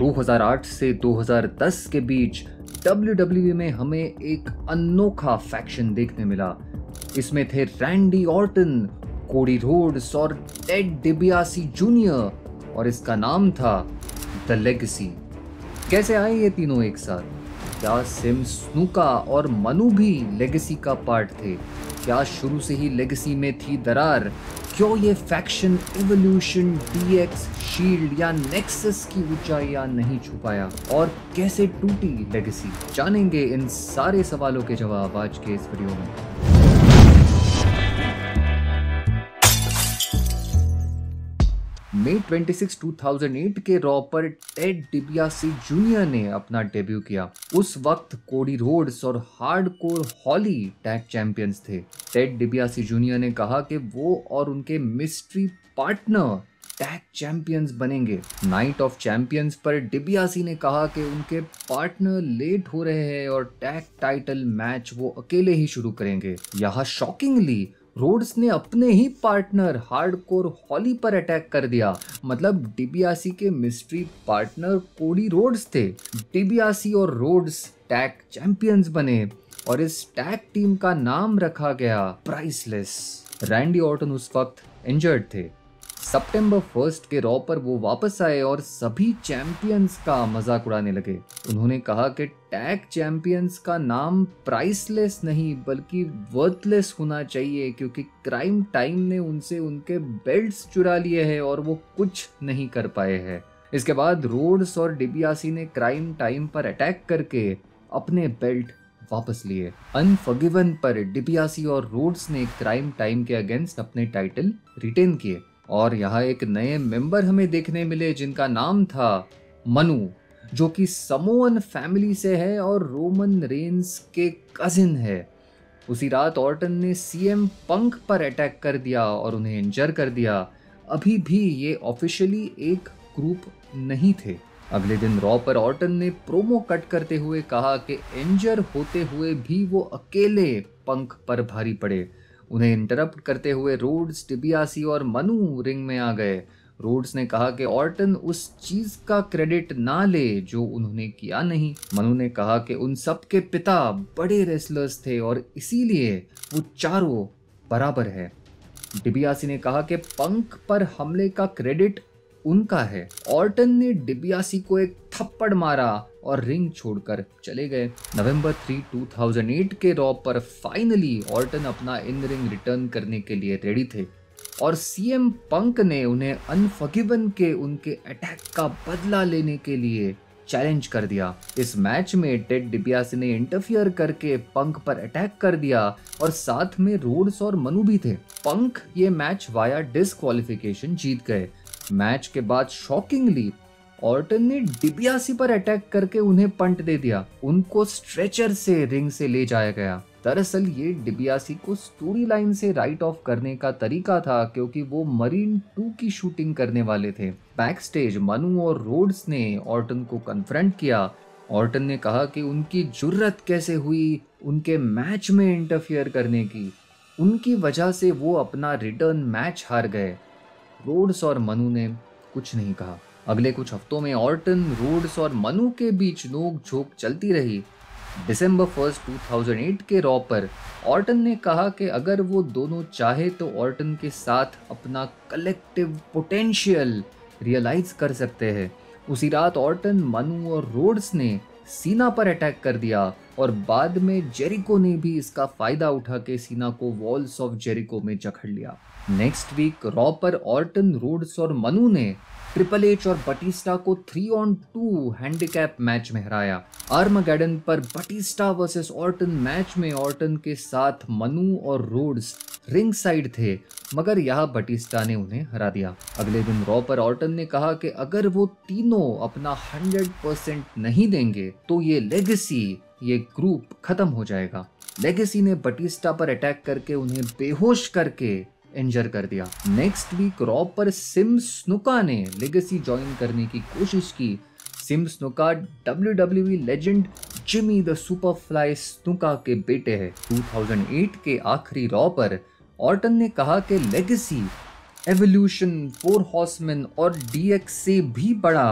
2008 से 2010 के बीच डब्ल्यू में हमें एक अनोखा फैक्शन देखने मिला इसमें थे रैंडी ऑर्टन कोडी रोड्स और टेड डिबियासी जूनियर और इसका नाम था द लेगसी कैसे आए ये तीनों एक साथ क्या सिम स्नूका और मनु भी लेगेसी का पार्ट थे क्या शुरू से ही लेगेसी में थी दरार जो ये फैक्शन इवोल्यूशन डीएक्स शील्ड या नेक्सस की ऊंचाइयां नहीं छुपाया और कैसे टूटी लेगेसी जानेंगे इन सारे सवालों के जवाब आज के इस वीडियो में मई 26, 2008 के रॉ पर टेड डिबियासी जूनियर ने अपना डेब्यू किया उस वक्त कोडी रोड्स और हार्डकोर हॉली टैग चैंपियंस थे टेड डिबियासी जूनियर ने कहा कि वो और उनके मिस्ट्री पार्टनर टैग चैंपियंस बनेंगे नाइट ऑफ चैंपियंस पर डिबियासी ने कहा कि उनके पार्टनर लेट हो रहे हैं और टैग टाइटल मैच वो अकेले ही शुरू करेंगे यहाँ शॉकिंगली रोड्स ने अपने ही पार्टनर हार्डकोर हॉली पर अटैक कर दिया मतलब डीबीआरसी के मिस्ट्री पार्टनर कोडी रोड्स थे डीबीआरसी और रोड्स टैग चैंपियंस बने और इस टैग टीम का नाम रखा गया प्राइसलेस रैंडी ऑर्टन उस वक्त इंजर्ड थे सितंबर फर्स्ट के रॉ पर वो वापस आए और सभी चैंपियंस का मजाक उड़ाने लगे उन्होंने कहा कि टैग चैंपियंस का नाम प्राइसलेस नहीं बल्कि वर्थलेस होना चाहिए क्योंकि क्राइम टाइम ने उनसे उनके बेल्ट्स चुरा लिए हैं और वो कुछ नहीं कर पाए हैं इसके बाद रोड्स और डिबियासी ने क्राइम टाइम पर अटैक करके अपने बेल्ट वापस लिए अनफॉरगिवन पर डिबियासी और रोड्स ने क्राइम टाइम के अगेंस्ट अपने टाइटल रिटेन किए और यहाँ एक नए मेंबर हमें देखने मिले जिनका नाम था मनु जो कि समोअन फैमिली से है और रोमन रेंस के कजिन है उसी रात ऑर्टन ने सीएम पंख पर अटैक कर दिया और उन्हें इंजर कर दिया अभी भी ये ऑफिशियली एक ग्रुप नहीं थे अगले दिन रॉ पर ऑर्टन ने प्रोमो कट करते हुए कहा कि इंजर होते हुए भी वो अकेले पंख पर भारी पड़े उन्हें इंटरप्ट करते हुए रोड्स टिबियासी और मनु रिंग में आ गए रोड्स ने कहा कि ऑर्टन उस चीज़ का क्रेडिट ना ले जो उन्होंने किया नहीं मनु ने कहा कि उन सब के पिता बड़े रेसलर्स थे और इसीलिए वो चारों बराबर है डिबियासी ने कहा कि पंख पर हमले का क्रेडिट उनका है ऑर्टन ने डिबियासी को एक थप्पड़ मारा और रिंग छोड़कर चले गए नवंबर 3 2008 के रॉ पर फाइनली ऑर्टन अपना इन रिंग रिटर्न करने के लिए रेडी थे और सीएम पंक ने उन्हें अनफॉगिवन के उनके अटैक का बदला लेने के लिए चैलेंज कर दिया इस मैच में टेड डिबियासी ने इंटरफियर करके पंक पर अटैक कर दिया और साथ में रोड्स और मनु भी थे पंक ये मैच वाया डिस्कालिफिकेशन जीत गए मैच के बाद शॉकिंगली ऑर्टन ने डिबियासी पर अटैक करके उन्हें पंट दे दिया उनको स्ट्रेचर से रिंग से ले जाया गया दरअसल ये डिबियासी को स्टोरी लाइन से राइट ऑफ करने का तरीका था क्योंकि वो मरीन टू की शूटिंग करने वाले थे बैक स्टेज मनु और रोड्स ने ऑर्टन को कन्फ्रंट किया ऑर्टन ने कहा कि उनकी जुर्रत कैसे हुई उनके मैच में इंटरफियर करने की उनकी वजह से वो अपना रिटर्न मैच हार गए रोड्स और मनु ने कुछ नहीं कहा अगले कुछ हफ्तों में ऑर्टन रोड्स और मनु के बीच नोक झोंक चलती रही दिसंबर फर्स्ट 2008 के रॉ पर ऑर्टन ने कहा कि अगर वो दोनों चाहे तो ऑर्टन के साथ अपना कलेक्टिव पोटेंशियल रियलाइज कर सकते हैं उसी रात ऑर्टन मनु और रोड्स ने सीना पर अटैक कर दिया और बाद में जेरिको ने भी इसका फायदा उठा के सीना को वॉल्स ऑफ जेरिको में जखड़ लिया नेक्स्ट वीक रॉ पर ऑर्टन रोड्स और मनु ने ट्रिपल एच और बटिस्टा को three on two handicap match में हराया आर्मगैडन पर बटिस्टा वर्सेस ऑर्टन मैच में ऑर्टन के साथ मनु और रोड्स रिंग साइड थे मगर यह बटिस्टा ने उन्हें हरा दिया अगले दिन रॉ पर ऑर्टन ने कहा कि अगर वो तीनों अपना 100 परसेंट नहीं देंगे तो ये लेगेसी ये ग्रुप खत्म हो जाएगा लेगेसी ने बटिस्टा पर अटैक करके उन्हें बेहोश करके इंजर कर दिया नेक्स्ट वीक रॉपर सिम स्नुका ने लेगेसी ज्वाइन करने की कोशिश की Sim Snuka W W legend Jimmy the Superfly Snuka के बेटे हैं 2008 के आखिरी रॉ पर ऑर्टन ने कहा कि लेगेसी एवोल्यूशन फोर हॉसमैन और डीएक्स से भी बड़ा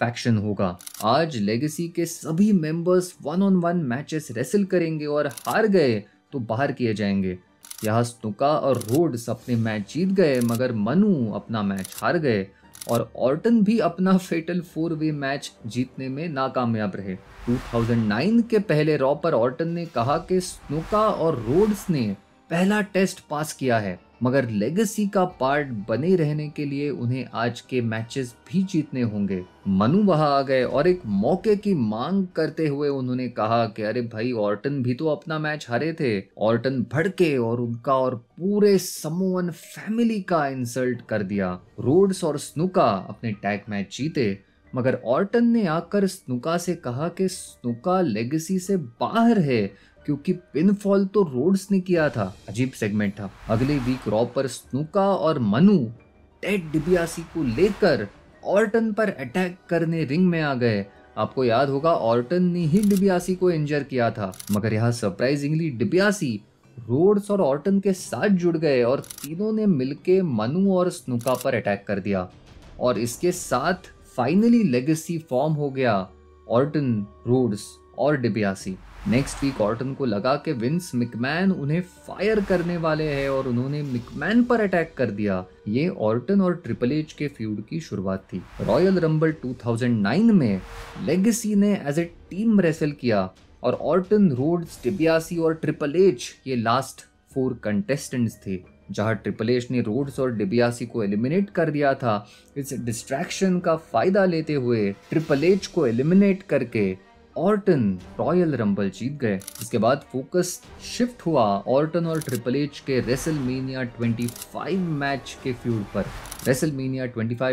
फैक्शन होगा आज लेगेसी के सभी members one on one matches wrestle करेंगे और हार गए तो बाहर किए जाएंगे स्नुका और रोड्स अपने मैच जीत गए मगर मनु अपना मैच हार गए और ऑर्टन भी अपना फेटल फोर वे मैच जीतने में नाकामयाब रहे 2009 के पहले रॉ पर ऑर्टन ने कहा कि स्नुका और रोड्स ने पहला टेस्ट पास किया है मगर लेगेसी का पार्ट बने रहने के लिए उन्हें आज के मैचेस भी जीतने होंगे मनु वहां आ गए और एक मौके की मांग करते हुए उन्होंने कहा कि अरे भाई ऑर्टन भी तो अपना मैच हारे थे ऑर्टन भड़के और उनका और पूरे समोवन फैमिली का इंसल्ट कर दिया रोड्स और स्नुका अपने टैग मैच जीते मगर ऑर्टन ने आकर स्नुका से कहा कि स्नुका लेगेसी से बाहर है क्योंकि पिनफॉल तो रोड्स ने किया था अजीब सेगमेंट था अगले वीक पर स्नूका और मनु टेड डिबियासी को लेकर ऑर्टन पर अटैक करने रिंग में आ गए आपको याद होगा ऑर्टन ने ही डिबियासी को इंजर किया था मगर यहाँ सरप्राइजिंगली डिबियासी रोड्स और ऑर्टन के साथ जुड़ गए और तीनों ने मिलके मनु और स्नुका पर अटैक कर दिया और इसके साथ फाइनली लेगेसी फॉर्म हो गया ऑर्टन रोड्स और डिबियासी नेक्स्ट वीक ऑर्टन को लगा कि विंस मिकमैन उन्हें फायर करने वाले हैं और उन्होंने मिकमैन पर अटैक कर दिया ये ऑर्टन और ट्रिपल एच के फ्यूड की शुरुआत थी रॉयल रंबल 2009 में लेगेसी ने एज ए टीम रेसल किया और ऑर्टन रोड्स डिबियासी और ट्रिपल एच ये लास्ट फोर कंटेस्टेंट्स थे जहां ट्रिपल एच ने रोड्स और डिबियासी को एलिमिनेट कर दिया था इस डिस्ट्रैक्शन का फायदा लेते हुए ट्रिपल एच को एलिमिनेट करके ऑर्टन रॉयल रंबल जीत गए इसके बाद फोकस शिफ्ट हुआ ऑर्टन और ट्रिपल एच के रेसल मीनिया मैच के फ्यूड पर रेसल मीनिया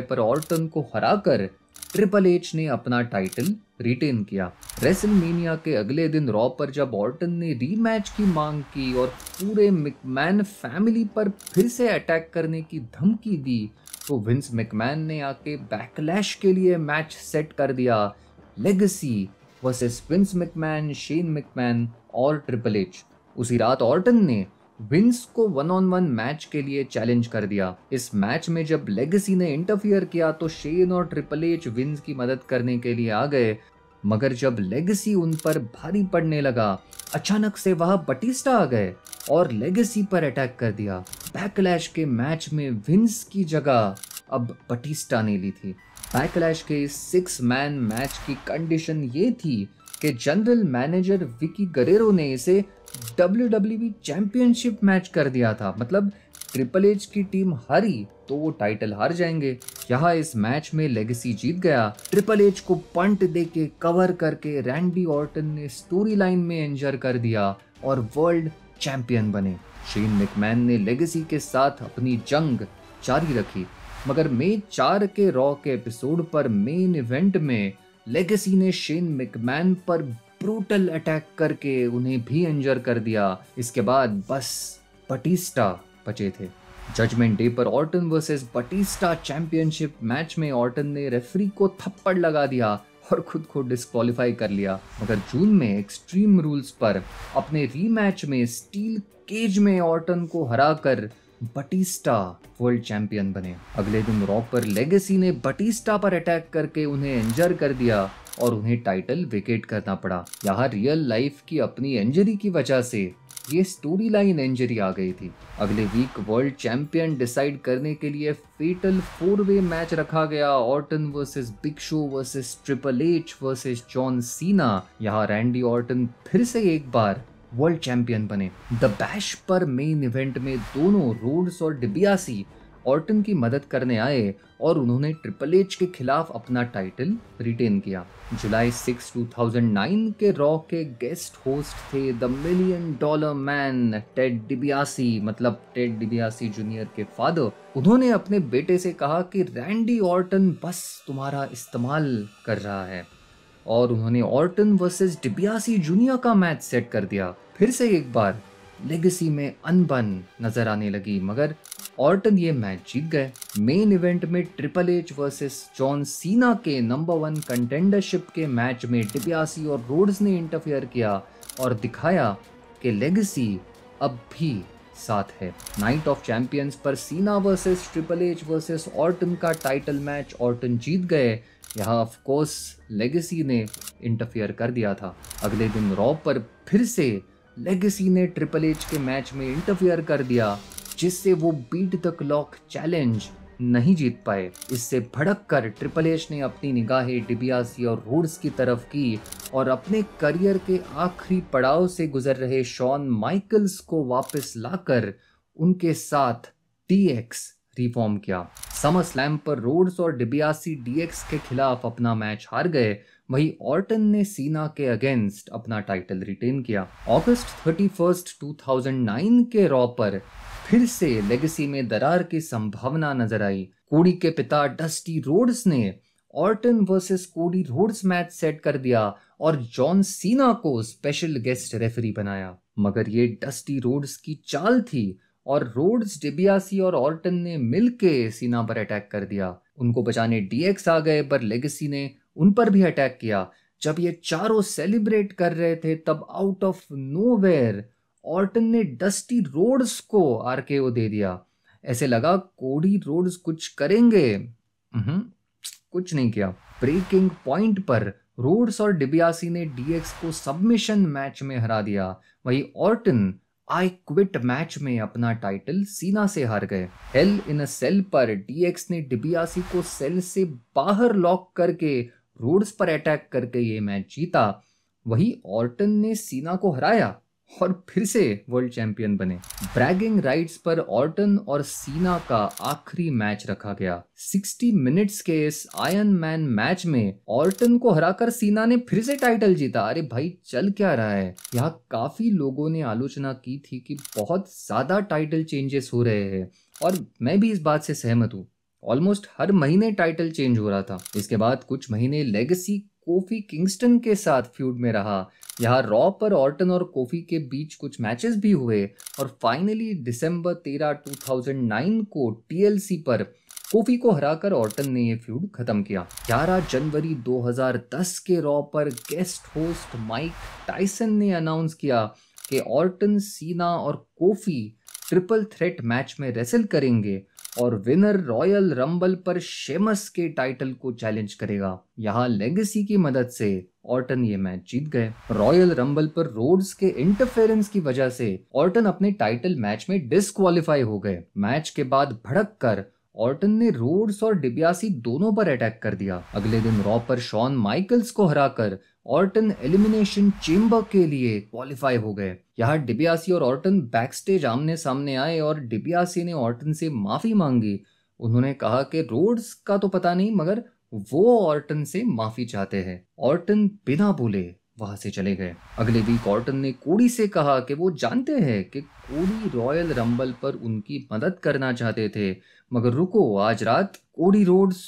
पर ऑर्टन को हराकर ट्रिपल एच ने अपना टाइटल रिटेन किया रेसलमेनिया के अगले दिन रॉ पर जब ऑर्टन ने रीमैच की मांग की और पूरे मिकमैन फैमिली पर फिर से अटैक करने की धमकी दी तो विंस मिकमैन ने आके बैकलैश के लिए मैच सेट कर दिया Legacy versus Vince McMahon Shane McMahon और ट्रिपल एच उसी रात ऑर्टन ने विंस को वन ऑन वन मैच के लिए चैलेंज कर दिया इस मैच में जब लेगेसी ने इंटरफियर किया तो शेन और ट्रिपल एच विंस की मदद करने के लिए आ गए मगर जब लेगेसी उन पर भारी पड़ने लगा अचानक से वह बटिस्टा आ गए और लेगेसी पर अटैक कर दिया बैकलैश के मैच में विंस की जगह अब बटिस्टा ने ली थी बैकलैश के सिक्स मैन मैच की कंडीशन ये थी कि जनरल मैनेजर विकी गरेरो ने इसे डब्ल्यू चैंपियनशिप मैच कर दिया था मतलब ट्रिपल एच की टीम हारी तो वो टाइटल हार जाएंगे यहाँ इस मैच में लेगेसी जीत गया ट्रिपल एच को पंट दे के कवर करके रैंडी ऑर्टन ने स्टोरी लाइन में एंजर कर दिया और वर्ल्ड चैंपियन बने शेन मिकमैन ने लेगेसी के साथ अपनी जंग जारी रखी मगर मे चार के रॉ के एपिसोड पर मेन इवेंट में लेगेसी ने शेन मिकमैन पर ब्रूटल अटैक करके उन्हें भी इंजर कर दिया इसके बाद बस बटिस्टा बचे थे जजमेंट डे पर Orton versus Batista championship match में ऑर्टन ने रेफरी को थप्पड़ लगा दिया और खुद को डिस्कालीफाई कर लिया मगर जून में एक्सट्रीम रूल्स पर अपने रीमैच में स्टील केज में ऑर्टन को हराकर बटिस्टा वर्ल्ड चैंपियन बने अगले दिन रॉक पर लेगेसी ने बटिस्टा पर अटैक करके उन्हें इंजर कर दिया और उन्हें टाइटल विकेट करना पड़ा यहाँ रियल लाइफ की अपनी इंजरी की वजह से ये स्टोरी लाइन इंजरी आ गई थी अगले वीक वर्ल्ड चैंपियन डिसाइड करने के लिए फेटल फोर वे मैच रखा गया Orton versus Big Show versus triple H versus John Cena यहाँ रैंडी ऑर्टन फिर से एक बार वर्ल्ड चैंपियन बने द बैश पर मेन इवेंट में दोनों रोड्स और डिबियासी ऑर्टन की मदद करने आए और उन्होंने ट्रिपल एच के खिलाफ अपना टाइटल रिटेन किया जुलाई 6 2009 के रॉ के गेस्ट होस्ट थे the million dollar man Ted DiBiase मतलब टेड डिबियासी जूनियर के फादर उन्होंने अपने बेटे से कहा कि रैंडी ऑर्टन बस तुम्हारा इस्तेमाल कर रहा है और उन्होंने ऑर्टन वर्सेस डिबियासी जूनियर का मैच सेट कर दिया फिर से एक बार लेगेसी में अनबन नजर आने लगी मगर ऑर्टन ये मैच जीत गए मेन इवेंट में triple H versus John Cena के नंबर वन कंटेंडरशिप के मैच में डिबियासी और रोड्स ने इंटरफेयर किया और दिखाया कि लेगेसी अब भी साथ है नाइट ऑफ चैंपियंस पर Cena versus triple H versus Orton का टाइटल मैच ऑर्टन जीत गए यहाँ ऑफकोर्स लेगेसी ने इंटरफेयर कर दिया था अगले दिन रॉ पर फिर से लेगेसी ने ट्रिपल एच के मैच में इंटरफेयर कर दिया जिससे वो बीट द क्लॉक चैलेंज नहीं जीत पाए इससे भड़क कर ट्रिपल एच ने अपनी निगाहें डिबियासी और रूड्स की तरफ की और अपने करियर के आखिरी पड़ाव से गुजर रहे शॉन माइकल्स को वापस लाकर उनके साथ टी एक्स रिफॉर्म किया समर स्लैम पर रोड्स और डिबियासी डीएक्स के खिलाफ अपना मैच हार गए वही ऑर्टन ने सीना के अगेंस्ट अपना टाइटल रिटेन किया अगस्त 31 2009 के रॉ पर फिर से लेगेसी में दरार की संभावना नजर आई कोडी के पिता डस्टी रोड्स ने Orton versus Cody Rhodes match set कर दिया और जॉन सीना को स्पेशल गेस्ट रेफरी बनाया मगर ये डस्टी रोड्स की चाल थी और रोड्स डिबियासी और ऑर्टन ने के सीना पर अटैक कर दिया उनको बचाने डीएक्स आ गए पर लेगेसी ने उन पर भी अटैक किया जब ये चारों सेलिब्रेट कर रहे थे तब आउट ऑफ वेयर ऑर्टन ने डस्टी रोड्स को ओ दे दिया ऐसे लगा कोडी रोड्स कुछ करेंगे कुछ नहीं किया ब्रेकिंग पॉइंट पर रोड्स और डिबियासी ने डीएक्स को सबमिशन मैच में हरा दिया वही ऑर्टन आई क्विट मैच में अपना टाइटल सीना से हार गए हेल इन अ सेल पर डीएक्स ने डिबियासी को सेल से बाहर लॉक करके रोड्स पर अटैक करके ये मैच जीता वही ऑर्टन ने सीना को हराया और फिर से वर्ल्ड चैंपियन बने ब्रैगिंग राइट्स पर ऑर्टन और सीना का आखिरी मैच रखा गया 60 मिनट्स के इस आयन मैन मैच में ऑर्टन को हराकर सीना ने फिर से टाइटल जीता अरे भाई चल क्या रहा है यहाँ काफी लोगों ने आलोचना की थी कि बहुत ज्यादा टाइटल चेंजेस हो रहे हैं और मैं भी इस बात से सहमत हूँ ऑलमोस्ट हर महीने टाइटल चेंज हो रहा था इसके बाद कुछ महीने लेगेसी कोफी किंगस्टन के साथ फ्यूड में रहा यहाँ रॉ पर ऑर्टन और कोफी के बीच कुछ मैचेस भी हुए और फाइनली दिसंबर 13 2009 को टीएलसी पर कोफी को हराकर ऑर्टन ने ये फ्यूड खत्म किया 11 जनवरी 2010 के रॉ पर गेस्ट होस्ट माइक टाइसन ने अनाउंस किया कि ऑर्टन सीना और कोफी ट्रिपल थ्रेट मैच में रेसल करेंगे और विनर रॉयल रंबल पर शेमस के टाइटल को चैलेंज करेगा यहाँ लेगेसी की मदद से ऑर्टन ये मैच जीत गए रॉयल रंबल पर रोड्स के इंटरफेरेंस की वजह से ऑर्टन अपने टाइटल मैच में डिस्क्वालिफाई हो गए मैच के बाद भड़क कर ऑर्टन ने रोड्स और डिब्यासी दोनों पर अटैक कर दिया अगले दिन रॉ पर शॉन माइकल्स को हराकर ऑर्टन एलिमिनेशन चेम्बर के लिए क्वालिफाई हो गए यहाँ डिबियासी और ऑर्टन बैकस्टेज आमने सामने आए और डिबियासी ने ऑर्टन से माफी मांगी उन्होंने कहा कि रोड्स का तो पता नहीं मगर वो ऑर्टन से माफी चाहते हैं ऑर्टन बिना बोले वहां से चले गए अगले वीक ऑर्टन ने कोडी से कहा कि वो जानते हैं कि कोडी रॉयल रंबल पर उनकी मदद करना चाहते थे मगर रुको आज रात कोडी रोड्स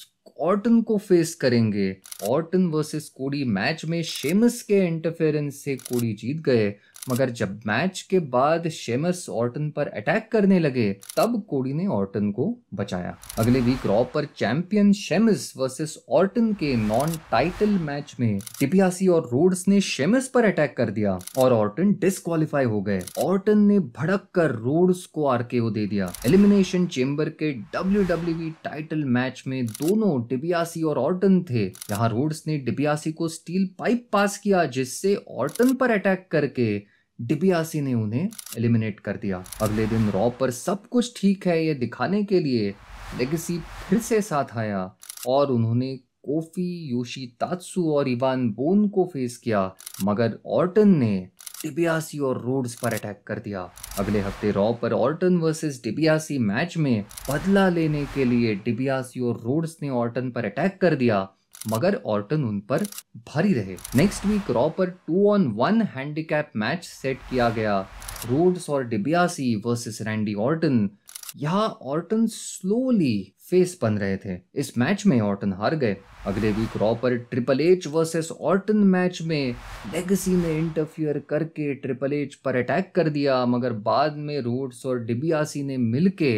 ऑर्टन को फेस करेंगे ऑर्टन वर्सेस कोडी मैच में शेमस के इंटरफेरेंस से कोडी जीत गए मगर जब मैच के बाद शेमस ऑर्टन पर अटैक करने लगे तब कोडी ने ऑर्टन को बचाया अगले वीक रॉ पर चैंपियन शेमस वर्सेस ऑर्टन के नॉन टाइटल मैच में टिपियासी और रोड्स ने शेमस पर अटैक कर दिया और ऑर्टन डिस्कालीफाई हो गए ऑर्टन ने भड़क कर रोड्स को आरकेओ दे दिया एलिमिनेशन चेम्बर के डब्ल्यू टाइटल मैच में दोनों डिबियासी और ऑर्टन थे यहाँ रोड्स ने डिबियासी को स्टील पाइप पास किया जिससे ऑर्टन पर अटैक करके डिबियासी ने उन्हें एलिमिनेट कर दिया अगले दिन रॉ पर सब कुछ ठीक है ये दिखाने के लिए लेगेसी फिर से साथ आया और उन्होंने कोफी योशी तात्सु और इवान बोन को फेस किया मगर ऑर्टन ने डिबियासी और रोड्स पर अटैक कर दिया अगले हफ्ते रॉ पर ऑर्टन वर्सेस डिबियासी मैच में बदला लेने के लिए डिबियासी और रोड्स ने ऑर्टन पर अटैक कर दिया मगर ऑर्टन उन पर भारी रहे नेक्स्ट वीक रॉ पर two on one handicap match set किया गया रोड्स और डिबियासी वर्सेस रैंडी ऑर्टन यहाँ ऑर्टन स्लोली फेस बन रहे थे इस मैच में ऑर्टन हार गए अगले वीक रॉ पर triple H versus Orton match में लेगसी ने इंटरफियर करके ट्रिपल एच पर अटैक कर दिया मगर बाद में रोड्स और डिबियासी ने मिलके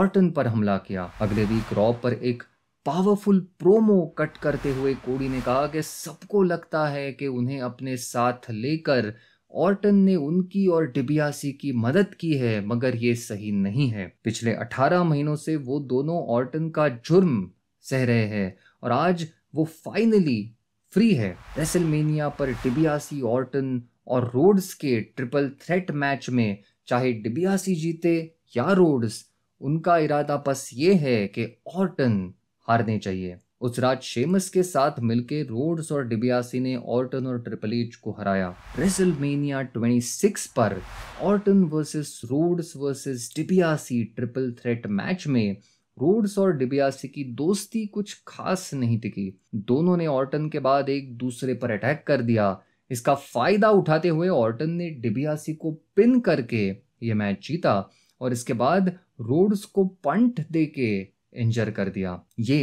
ऑर्टन पर हमला किया अगले वीक रॉ पर एक पावरफुल प्रोमो कट करते हुए कोडी ने कहा कि सबको लगता है कि उन्हें अपने साथ लेकर ऑर्टन ने उनकी और डिबियासी की मदद की है मगर ये सही नहीं है पिछले 18 महीनों से वो दोनों ऑर्टन का जुर्म सह रहे हैं और आज वो फाइनली फ्री है रेसलमेनिया पर डिबियासी ऑर्टन और रोड्स के ट्रिपल थ्रेट मैच में चाहे डिबियासी जीते या रोड्स उनका इरादा बस ये है कि ऑर्टन हारने चाहिए उस रात शेमस के साथ मिलकर रोड्स और डिबियासी ने ऑर्टन और ट्रिपल एच को हराया रेसलमेनिया 26 पर Orton versus Rhodes versus DiBiase triple threat match में रोड्स और डिबियासी की दोस्ती कुछ खास नहीं टिकी दोनों ने ऑर्टन के बाद एक दूसरे पर अटैक कर दिया इसका फायदा उठाते हुए ऑर्टन ने डिबियासी को पिन करके ये मैच जीता और इसके बाद रोड्स को पंट देके इंजर कर दिया ये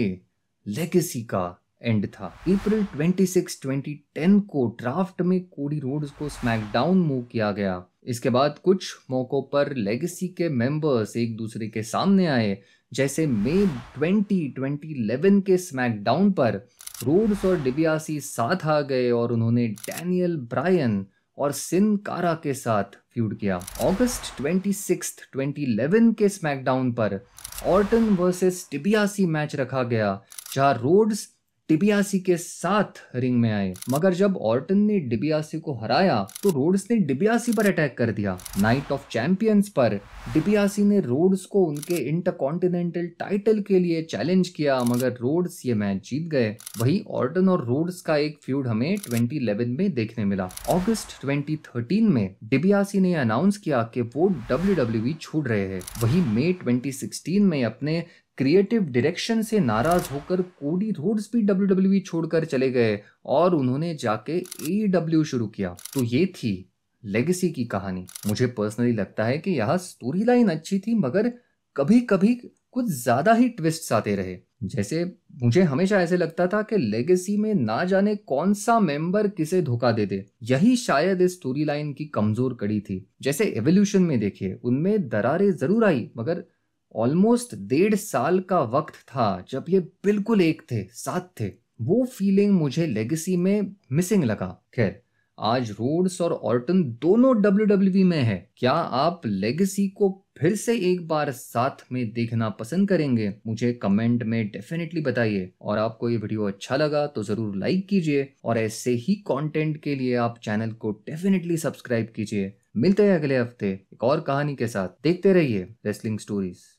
लेगेसी का एंड था अप्रैल 26, 2010 को ड्राफ्ट में कोडी रोड्स को स्मैकडाउन मूव किया गया इसके बाद कुछ मौकों पर लेगेसी के मेंबर्स एक दूसरे के सामने आए जैसे मई 20, 2011 के स्मैकडाउन पर रोड्स और डिबियासी साथ आ गए और उन्होंने डैनियल ब्रायन और सिन कारा के साथ फ्यूड किया अगस्त 26, 2011 के स्मैकडाउन पर ऑर्टन वर्सेस टिबियासी मैच रखा गया जहां रोड्स डिबियासी के साथ रिंग में आए मगर जब ऑर्टन ने डिबियासी को हराया तो रोड्स ने डिबियासी पर अटैक कर दिया नाइट ऑफ चैंपियंस पर डिबियासी ने रोड्स को उनके इंटरकॉन्टिनेंटल टाइटल के लिए चैलेंज किया मगर रोड्स ये मैच जीत गए वही ऑर्टन और रोड्स का एक फ्यूड हमें ट्वेंटी में देखने मिला ऑगस्ट ट्वेंटी में डिबियासी ने अनाउंस किया कि वो डब्ल्यू e छोड़ रहे हैं वही मई ट्वेंटी में अपने क्रिएटिव डायरेक्शन से नाराज होकर कोडी रोड्स भी डब्ल्यू e छोड़कर चले गए और उन्होंने जाके ए e शुरू किया तो ये थी लेगेसी की कहानी मुझे पर्सनली लगता है कि यह स्टोरी लाइन अच्छी थी मगर कभी कभी कुछ ज्यादा ही ट्विस्ट आते रहे जैसे मुझे हमेशा ऐसे लगता था कि लेगेसी में ना जाने कौन सा मेंबर किसे धोखा दे दे यही शायद इस स्टोरी लाइन की कमजोर कड़ी थी जैसे एवोल्यूशन में देखिए उनमें दरारें जरूर आई मगर ऑलमोस्ट डेढ़ साल का वक्त था जब ये बिल्कुल एक थे साथ थे वो फीलिंग मुझे लेगेसी में मिसिंग लगा खैर आज रोड्स और ऑर्टन दोनों डब्ल्यू e में है क्या आप लेगेसी को फिर से एक बार साथ में देखना पसंद करेंगे मुझे कमेंट में डेफिनेटली बताइए और आपको ये वीडियो अच्छा लगा तो ज़रूर लाइक कीजिए और ऐसे ही कंटेंट के लिए आप चैनल को डेफिनेटली सब्सक्राइब कीजिए मिलते हैं अगले हफ्ते एक और कहानी के साथ देखते रहिए रेसलिंग स्टोरीज